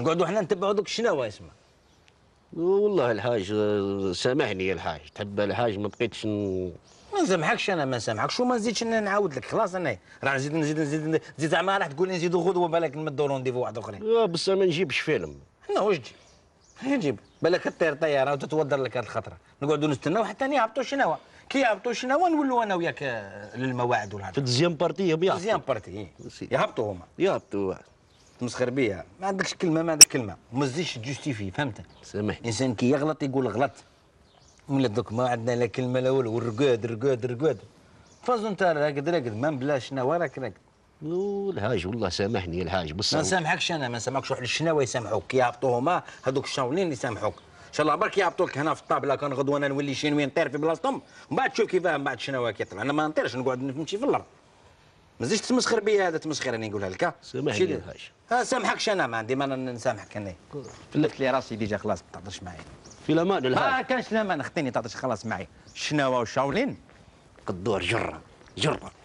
نقعدوا حنا نتبعوا دوك شنو اسمه والله الحاج سامحني الحاج تحب الحاج ما بقيتش ن... ما نسامحكش انا ما نسامحكش وما نزيدش نعاود لك خلاص انا راه نزيد نزيد نزيد نزيد زعما راح تقول لي نزيدوا غدوه بالك نمدوا رونديفو واحد اخرين اه بصح ما نجيبش فيلم انا واش تجيب نجيب بالك تطير طياره وتتودر لك هذه الخطره نقعدوا نستناو حتى يهبطوا شناوه كي يهبطوا شناوه نولوا انا وياك للمواعد والهضره في الدوزيام بارتي يهبطوا الدوزيام بارتي إيه. يهبطوا هما يهبطوا تمسخر بها ما عندكش كلمه ما عندك كلمه وما تزيدش تجوستيفي فهمت سامحني الانسان كي يغلط يقول غلط ولا دوك ما عندنا لا كلمه لا والو رقاد رقاد رقاد فاز انت راقد راقد ما بلاش شناوه راك راقد الحاج والله سامحني الحاج بصح ما نسامحكش انا ما نسامحكش واحد الشناوا يسامحوك يهبطوا هما هذوك الشاولين اللي يسامحوك ان شاء الله برك لك هنا في الطابله كان غدوه انا نولي شينوي نطير في بلاصتهم من بعد تشوف كيفاه من بعد الشناوا كيطلع انا ما نطيرش نقعد نمشي في الارض ما تزيدش تمسخر بيا هذا تمسخر راني نقولها لك سامحني يا سامحكش انا ما عندي ما نسامحك انا فلت لي راسي ديجا خلاص ما تعطلش معايا في الامان الهاشم ما كانش الامان اختيني تعطلش خلاص معايا شناوه وشاولين قدور جره جره